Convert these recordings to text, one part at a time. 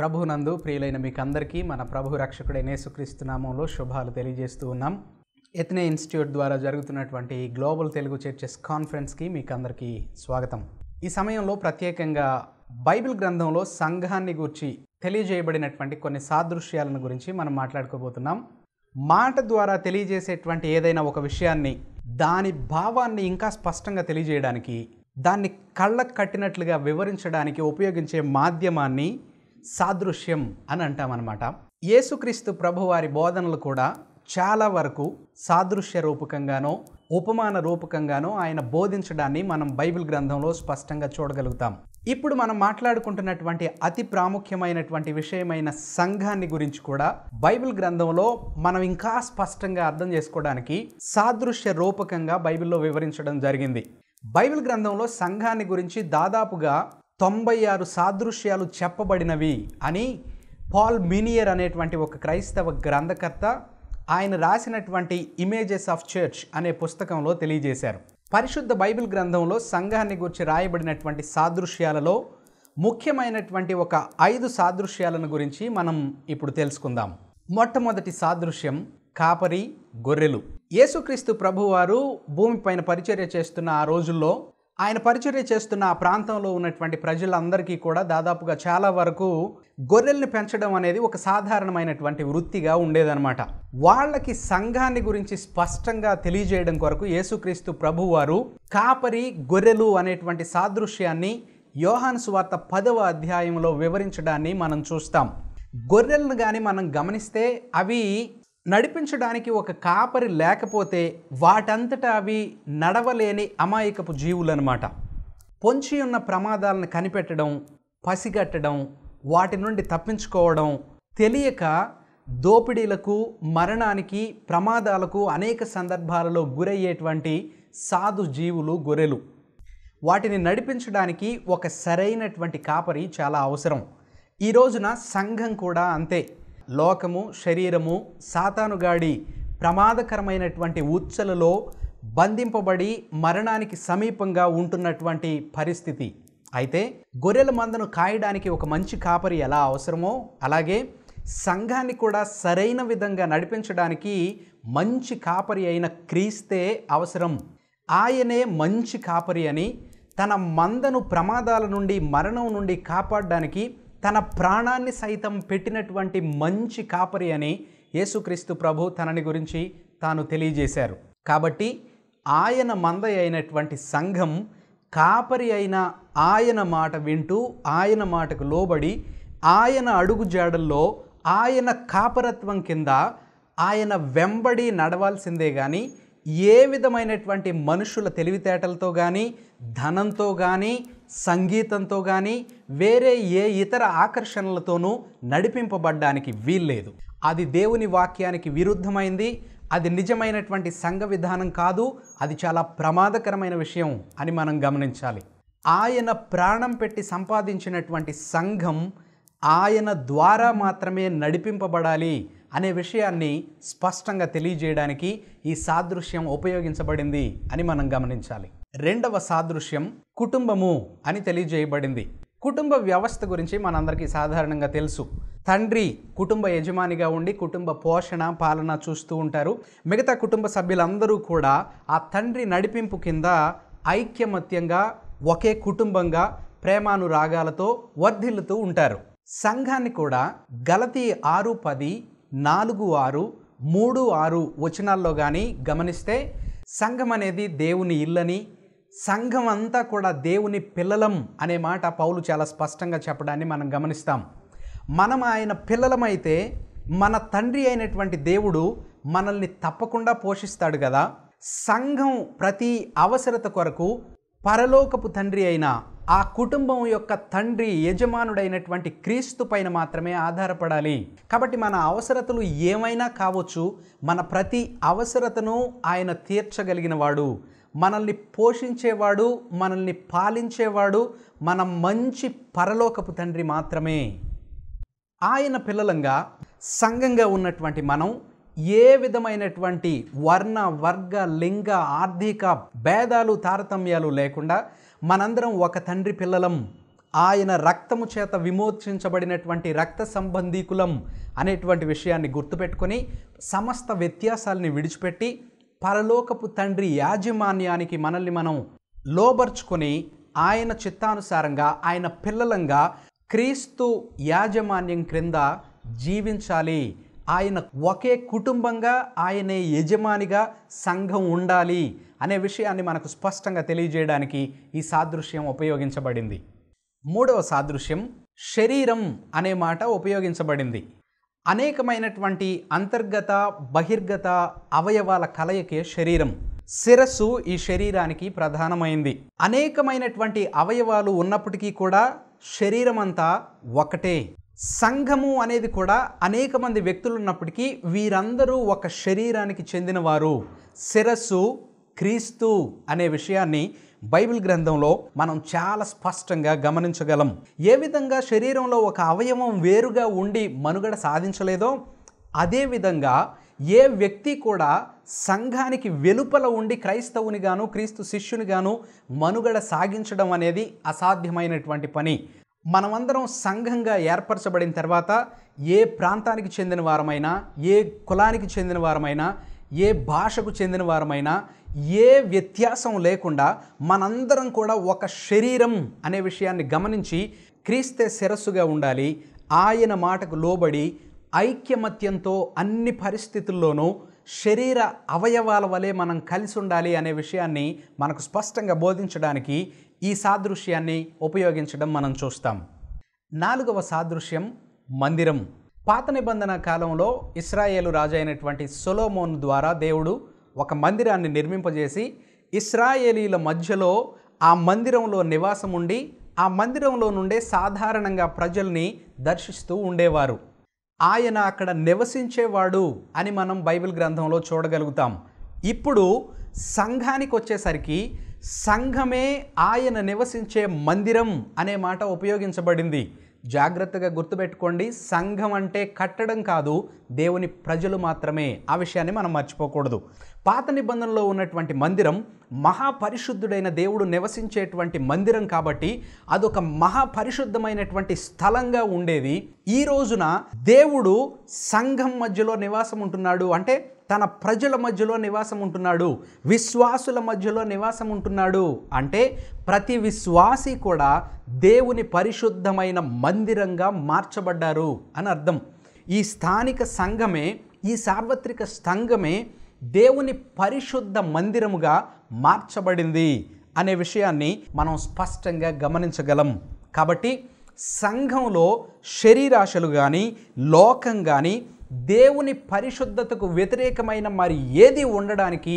ప్రభునందు ప్రియులైన మీకు అందరికీ మన ప్రభు రక్షకుడైన యేసుక్రీస్తు నామంలో శుభాలు తెలియజేస్తూ ఉన్నాం ఎత్నే ఇన్స్టిట్యూట్ ద్వారా జరుగుతున్నటువంటి గ్లోబల్ తెలుగు చర్చెస్ కాన్ఫరెన్స్కి మీకు అందరికీ స్వాగతం ఈ సమయంలో ప్రత్యేకంగా బైబిల్ గ్రంథంలో సంఘాన్ని గురించి తెలియజేయబడినటువంటి కొన్ని సాదృశ్యాలను గురించి మనం మాట్లాడుకోబోతున్నాం మాట ద్వారా తెలియజేసేటువంటి ఏదైనా ఒక విషయాన్ని దాని భావాన్ని ఇంకా స్పష్టంగా తెలియజేయడానికి దాన్ని కళ్ళకు కట్టినట్లుగా వివరించడానికి ఉపయోగించే మాధ్యమాన్ని సాదృశ్యం అని అంటామన్నమాట యేసుక్రీస్తు ప్రభువారి బోధనలు కూడా చాలా వరకు సాదృశ్య రూపకంగానో ఉపమాన రూపకంగానో ఆయన బోధించడాన్ని మనం బైబిల్ గ్రంథంలో స్పష్టంగా చూడగలుగుతాం ఇప్పుడు మనం మాట్లాడుకుంటున్నటువంటి అతి ప్రాముఖ్యమైనటువంటి విషయమైన సంఘాన్ని గురించి కూడా బైబిల్ గ్రంథంలో మనం ఇంకా స్పష్టంగా అర్థం చేసుకోవడానికి సాదృశ్య రూపకంగా బైబిల్లో వివరించడం జరిగింది బైబిల్ గ్రంథంలో సంఘాన్ని గురించి దాదాపుగా తొంభై ఆరు సాదృశ్యాలు చెప్పబడినవి అని పాల్ మినియర్ అనేటువంటి ఒక క్రైస్తవ గ్రంథకర్త ఆయన రాసినటువంటి ఇమేజెస్ ఆఫ్ చర్చ్ అనే పుస్తకంలో తెలియజేశారు పరిశుద్ధ బైబిల్ గ్రంథంలో సంఘాన్ని గురించి రాయబడినటువంటి సాదృశ్యాలలో ముఖ్యమైనటువంటి ఒక ఐదు సాదృశ్యాలను గురించి మనం ఇప్పుడు తెలుసుకుందాం మొట్టమొదటి సాదృశ్యం కాపరి గొర్రెలు యేసుక్రీస్తు ప్రభువారు భూమిపైన పరిచర్య చేస్తున్న ఆ రోజుల్లో ఆయన పరిచర్య చేస్తున్న ఆ ప్రాంతంలో ఉన్నటువంటి ప్రజలందరికీ కూడా దాదాపుగా చాలా వరకు గొర్రెల్ని పెంచడం అనేది ఒక సాధారణమైనటువంటి వృత్తిగా ఉండేదన్నమాట వాళ్ళకి సంఘాన్ని గురించి స్పష్టంగా తెలియజేయడం కొరకు యేసుక్రీస్తు ప్రభువారు కాపరి గొర్రెలు అనేటువంటి సాదృశ్యాన్ని యోహాన్ సువార్త పదవ అధ్యాయంలో వివరించడాన్ని మనం చూస్తాం గొర్రెలను కానీ మనం గమనిస్తే అవి నడిపించడానికి ఒక కాపరి లేకపోతే వాటంతటా అవి నడవలేని అమాయకపు జీవులనమాట పొంచి ఉన్న ప్రమాదాలను కనిపెట్టడం పసిగట్టడం వాటి నుండి తప్పించుకోవడం తెలియక దోపిడీలకు మరణానికి ప్రమాదాలకు అనేక సందర్భాలలో గురయ్యేటువంటి సాధు జీవులు గొర్రెలు వాటిని నడిపించడానికి ఒక సరైనటువంటి కాపరి చాలా అవసరం ఈ రోజున సంఘం కూడా అంతే లోకము శరీరము సాతానుగాడి ప్రమాదకరమైనటువంటి ఉచ్చలలో బంధింపబడి మరణానికి సమీపంగా ఉంటున్నటువంటి పరిస్థితి అయితే గొర్రెల మందను కాయడానికి ఒక మంచి కాపరి ఎలా అవసరమో అలాగే సంఘాన్ని కూడా సరైన విధంగా నడిపించడానికి మంచి కాపరి అయిన క్రీస్తే అవసరం ఆయనే మంచి కాపరి అని తన మందను ప్రమాదాల నుండి మరణం నుండి కాపాడడానికి తన ప్రాణాన్ని సైతం పెట్టినటువంటి మంచి కాపరి అని యేసుక్రీస్తు ప్రభు తనని గురించి తాను తెలియజేశారు కాబట్టి ఆయన మంద అయినటువంటి సంఘం కాపరి అయిన ఆయన మాట వింటూ ఆయన మాటకు లోబడి ఆయన అడుగు జాడల్లో ఆయన కాపరత్వం కింద ఆయన వెంబడి నడవాల్సిందే కానీ ఏ విధమైనటువంటి మనుషుల తెలివితేటలతో కానీ ధనంతో కానీ సంగీతంతో కానీ వేరే ఏ ఇతర ఆకర్షణలతోనూ నడిపింపబడ్డానికి వీల్లేదు అది దేవుని వాక్యానికి విరుద్ధమైంది అది నిజమైనటువంటి సంఘ విధానం కాదు అది చాలా ప్రమాదకరమైన విషయం అని మనం గమనించాలి ఆయన ప్రాణం పెట్టి సంపాదించినటువంటి సంఘం ఆయన ద్వారా మాత్రమే నడిపింపబడాలి అనే విషయాన్ని స్పష్టంగా తెలియజేయడానికి ఈ సాదృశ్యం ఉపయోగించబడింది అని మనం గమనించాలి రెండవ సాదృశ్యం కుటుంబము అని తెలియజేయబడింది కుటుంబ వ్యవస్థ గురించి మనందరికీ సాధారణంగా తెలుసు తండ్రి కుటుంబ యజమానిగా ఉండి కుటుంబ పోషణ పాలన చూస్తూ ఉంటారు మిగతా కుటుంబ సభ్యులందరూ కూడా ఆ తండ్రి నడిపింపు కింద ఐక్యమత్యంగా ఒకే కుటుంబంగా ప్రేమానురాగాలతో వర్ధిల్లుతూ ఉంటారు సంఘాన్ని కూడా గలతి ఆరు పది నాలుగు ఆరు మూడు ఆరు వచనాల్లో కానీ గమనిస్తే సంఘం అనేది దేవుని ఇల్లని సంఘం అంతా కూడా దేవుని పిల్లలం అనే మాట పౌలు చాలా స్పష్టంగా చెప్పడాన్ని మనం గమనిస్తాం మనం ఆయన పిల్లలమైతే మన తండ్రి అయినటువంటి దేవుడు మనల్ని తప్పకుండా పోషిస్తాడు కదా సంఘం ప్రతి అవసరత కొరకు పరలోకపు తండ్రి అయిన ఆ కుటుంబం యొక్క తండ్రి యజమానుడైనటువంటి క్రీస్తు పైన మాత్రమే ఆధారపడాలి కాబట్టి మన అవసరతలు ఏమైనా కావచ్చు మన ప్రతి అవసరతను ఆయన తీర్చగలిగిన వాడు మనల్ని పోషించేవాడు మనల్ని పాలించేవాడు మన మంచి పరలోకపు తండ్రి మాత్రమే ఆయన పిల్లలంగా సంఘంగా ఉన్నటువంటి మనం ఏ విధమైనటువంటి వర్ణ వర్గ లింగ ఆర్థిక భేదాలు తారతమ్యాలు లేకుండా మనందరం ఒక తండ్రి పిల్లలం ఆయన రక్తము చేత విమోచించబడినటువంటి రక్త సంబంధీకులం అనేటువంటి విషయాన్ని గుర్తుపెట్టుకొని సమస్త వ్యత్యాసాలని విడిచిపెట్టి పరలోకపు తండ్రి యాజమాన్యానికి మనల్ని మనం లోబర్చుకొని ఆయన చిత్తానుసారంగా ఆయన పిల్లలంగా క్రీస్తు యాజమాన్యం క్రింద జీవించాలి ఆయన ఒకే కుటుంబంగా ఆయనే యజమానిగా సంఘం ఉండాలి అనే విషయాన్ని మనకు స్పష్టంగా తెలియజేయడానికి ఈ సాదృశ్యం ఉపయోగించబడింది మూడవ సాదృశ్యం శరీరం అనే మాట ఉపయోగించబడింది అనేకమైనటువంటి అంతర్గత బహిర్గత అవయవాల కలయికే శరీరం శిరస్సు ఈ శరీరానికి ప్రధానమైంది అనేకమైనటువంటి అవయవాలు ఉన్నప్పటికీ కూడా శరీరం అంతా ఒకటే సంఘము అనేది కూడా అనేక మంది వ్యక్తులు ఉన్నప్పటికీ వీరందరూ ఒక శరీరానికి చెందినవారు శిరస్సు క్రీస్తు అనే విషయాన్ని బైబిల్ గ్రంథంలో మనం చాలా స్పష్టంగా గమనించగలం ఏ విధంగా శరీరంలో ఒక అవయవం వేరుగా ఉండి మనుగడ సాధించలేదో అదేవిధంగా ఏ వ్యక్తి కూడా సంఘానికి వెలుపల ఉండి క్రైస్తవుని గాను క్రీస్తు శిష్యుని గాను మనుగడ సాగించడం అనేది అసాధ్యమైనటువంటి పని మనమందరం సంఘంగా ఏర్పరచబడిన తర్వాత ఏ ప్రాంతానికి చెందిన వారమైనా ఏ కులానికి చెందిన వారమైనా ఏ భాషకు చెందిన వారమైనా ఏ వ్యత్యాసం లేకుండా మనందరం కూడా ఒక శరీరం అనే విషయాన్ని గమనించి క్రీస్తే శిరస్సుగా ఉండాలి ఆయన మాటకు లోబడి ఐక్యమత్యంతో అన్ని పరిస్థితుల్లోనూ శరీర అవయవాల వలె మనం కలిసి ఉండాలి అనే విషయాన్ని మనకు స్పష్టంగా బోధించడానికి ఈ సాదృశ్యాన్ని ఉపయోగించడం మనం చూస్తాం నాలుగవ సాదృశ్యం మందిరం పాత నిబంధన కాలంలో ఇస్రాయేలు రాజైనటువంటి సొలోమోన్ ద్వారా దేవుడు ఒక మందిరాన్ని నిర్మింపజేసి ఇస్రాయేలీల మధ్యలో ఆ మందిరంలో నివాసం ఉండి ఆ మందిరంలో నుండే సాధారణంగా ప్రజల్ని దర్శిస్తూ ఉండేవారు ఆయన అక్కడ నివసించేవాడు అని మనం బైబిల్ గ్రంథంలో చూడగలుగుతాం ఇప్పుడు సంఘానికి వచ్చేసరికి సంఘమే ఆయన నివసించే మందిరం అనే మాట ఉపయోగించబడింది జాగ్రత్తగా గుర్తుపెట్టుకోండి సంఘం అంటే కట్టడం కాదు దేవుని ప్రజలు మాత్రమే ఆ విషయాన్ని మనం మర్చిపోకూడదు పాత నిబంధనలో ఉన్నటువంటి మందిరం మహాపరిశుద్ధుడైన దేవుడు నివసించేటువంటి మందిరం కాబట్టి అదొక మహాపరిశుద్ధమైనటువంటి స్థలంగా ఉండేది ఈ రోజున దేవుడు సంఘం మధ్యలో నివాసం ఉంటున్నాడు అంటే తన ప్రజల మధ్యలో నివాసం ఉంటున్నాడు విశ్వాసుల మధ్యలో నివాసం ఉంటున్నాడు అంటే ప్రతి విశ్వాసి కూడా దేవుని పరిశుద్ధమైన మందిరంగా మార్చబడ్డారు అని అర్థం ఈ స్థానిక సంఘమే ఈ సార్వత్రిక సంఘమే దేవుని పరిశుద్ధ మందిరముగా మార్చబడింది అనే విషయాన్ని మనం స్పష్టంగా గమనించగలం కాబట్టి సంఘంలో శరీరాశలు కానీ లోకం కానీ దేవుని పరిశుద్ధతకు వ్యతిరేకమైన మరి ఏది ఉండడానికి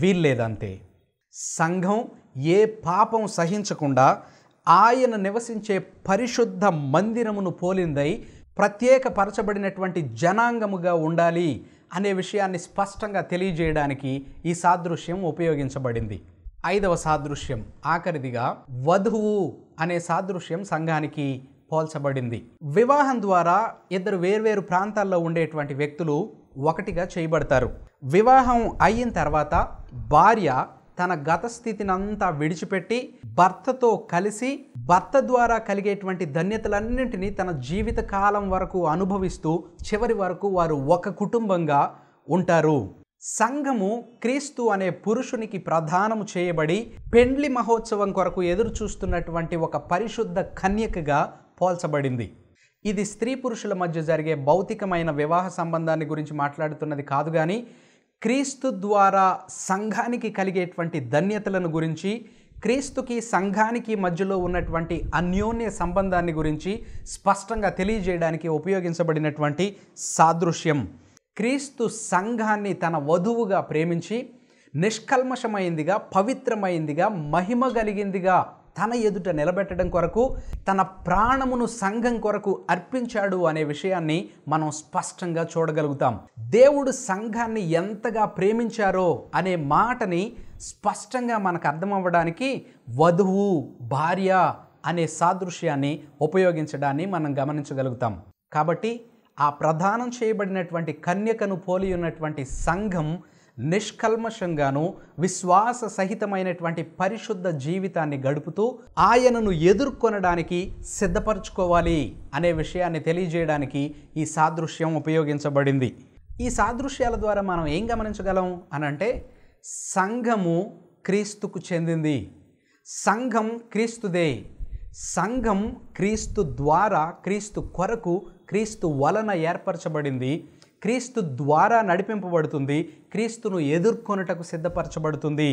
వీల్లేదంతే సంఘం ఏ పాపం సహించకుండా ఆయన నివసించే పరిశుద్ధ మందిరమును పోలిందై ప్రత్యేకపరచబడినటువంటి జనాంగముగా ఉండాలి అనే విషయాన్ని స్పష్టంగా తెలియజేయడానికి ఈ సాదృశ్యం ఉపయోగించబడింది ఐదవ సాదృశ్యం ఆఖరిదిగా వధువు అనే సాదృశ్యం సంఘానికి పోల్చబడింది వివాహం ద్వారా ఇద్దరు వేర్వేరు ప్రాంతాల్లో ఉండేటువంటి వ్యక్తులు ఒకటిగా చేయబడతారు వివాహం అయిన తర్వాత భార్య తన గత స్థితినంతా విడిచిపెట్టి భర్తతో కలిసి భర్త ద్వారా కలిగేటువంటి ధన్యతలన్నింటినీ తన జీవిత కాలం వరకు అనుభవిస్తూ చివరి వరకు వారు ఒక కుటుంబంగా ఉంటారు సంఘము క్రీస్తు అనే పురుషునికి ప్రధానము చేయబడి పెండ్లి మహోత్సవం కొరకు ఎదురు చూస్తున్నటువంటి ఒక పరిశుద్ధ కన్యకగా పోల్చబడింది ఇది స్త్రీ పురుషుల మధ్య జరిగే భౌతికమైన వివాహ సంబంధాన్ని గురించి మాట్లాడుతున్నది కాదు కానీ క్రీస్తు ద్వారా సంఘానికి కలిగేటువంటి ధన్యతలను గురించి క్రీస్తుకి సంఘానికి మధ్యలో ఉన్నటువంటి అన్యోన్య సంబంధాన్ని గురించి స్పష్టంగా తెలియజేయడానికి ఉపయోగించబడినటువంటి సాదృశ్యం క్రీస్తు సంఘాన్ని తన వధువుగా ప్రేమించి నిష్కల్మషమైందిగా పవిత్రమైందిగా మహిమ కలిగిందిగా తన ఎదుట నిలబెట్టడం కొరకు తన ప్రాణమును సంఘం కొరకు అర్పించాడు అనే విషయాన్ని మనం స్పష్టంగా చూడగలుగుతాం దేవుడు సంఘాన్ని ఎంతగా ప్రేమించారో అనే మాటని స్పష్టంగా మనకు అర్థమవ్వడానికి వధువు భార్య అనే సాదృశ్యాన్ని ఉపయోగించడాన్ని మనం గమనించగలుగుతాం కాబట్టి ఆ ప్రధానం చేయబడినటువంటి కన్యకను పోలి ఉన్నటువంటి సంఘం నిష్కల్మషంగాను విశ్వాస సహితమైనటువంటి పరిశుద్ధ జీవితాన్ని గడుపుతూ ఆయనను ఎదుర్కొనడానికి సిద్ధపరచుకోవాలి అనే విషయాన్ని తెలియజేయడానికి ఈ సాదృశ్యం ఉపయోగించబడింది ఈ సాదృశ్యాల ద్వారా మనం ఏం గమనించగలం అనంటే సంఘము క్రీస్తుకు చెందింది సంఘం క్రీస్తుదే సంఘం క్రీస్తు ద్వారా క్రీస్తు కొరకు క్రీస్తు వలన ఏర్పరచబడింది క్రీస్తు ద్వారా నడిపింపబడుతుంది క్రీస్తును ఎదుర్కొనుటకు సిద్ధపరచబడుతుంది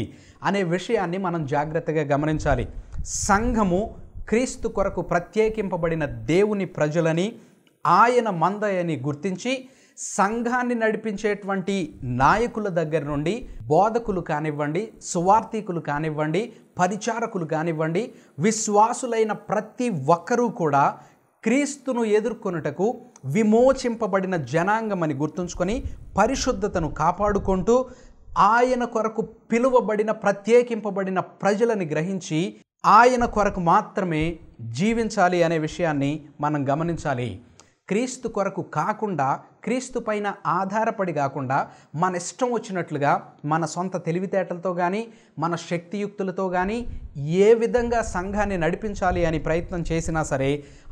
అనే విషయాన్ని మనం జాగ్రత్తగా గమనించాలి సంఘము క్రీస్తు కొరకు ప్రత్యేకింపబడిన దేవుని ప్రజలని ఆయన మందయని గుర్తించి సంఘాన్ని నడిపించేటువంటి నాయకుల దగ్గర నుండి బోధకులు కానివ్వండి సువార్థికులు కానివ్వండి పరిచారకులు కానివ్వండి విశ్వాసులైన ప్రతి ఒక్కరూ కూడా క్రీస్తును ఎదుర్కొనుటకు విమోచింపబడిన జనాంగం అని గుర్తుంచుకొని పరిశుద్ధతను కాపాడుకుంటూ ఆయన కొరకు పిలువబడిన ప్రత్యేకింపబడిన ప్రజలని గ్రహించి ఆయన కొరకు మాత్రమే జీవించాలి అనే విషయాన్ని మనం గమనించాలి క్రీస్తు కొరకు కాకుండా క్రీస్తు పైన ఆధారపడి కాకుండా మన ఇష్టం వచ్చినట్లుగా మన సొంత తెలివితేటలతో కానీ మన శక్తియుక్తులతో కానీ ఏ విధంగా సంఘాన్ని నడిపించాలి అని ప్రయత్నం చేసినా సరే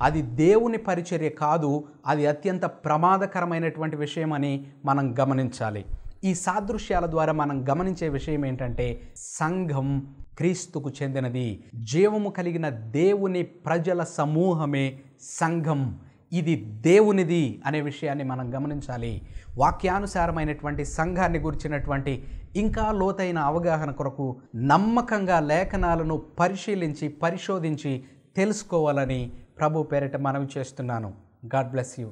అది దేవుని పరిచర్య కాదు అది అత్యంత ప్రమాదకరమైనటువంటి విషయం అని మనం గమనించాలి ఈ సాదృశ్యాల ద్వారా మనం గమనించే విషయం ఏంటంటే సంఘం క్రీస్తుకు చెందినది జీవము కలిగిన దేవుని ప్రజల సమూహమే సంఘం ఇది దేవునిది అనే విషయాన్ని మనం గమనించాలి వాక్యానుసారమైనటువంటి సంఘాన్ని గురించినటువంటి ఇంకా లోతైన అవగాహన కొరకు నమ్మకంగా లేఖనాలను పరిశీలించి పరిశోధించి తెలుసుకోవాలని ప్రభు పేరిట మనవి చేస్తున్నాను గాడ్ బ్లెస్ యూ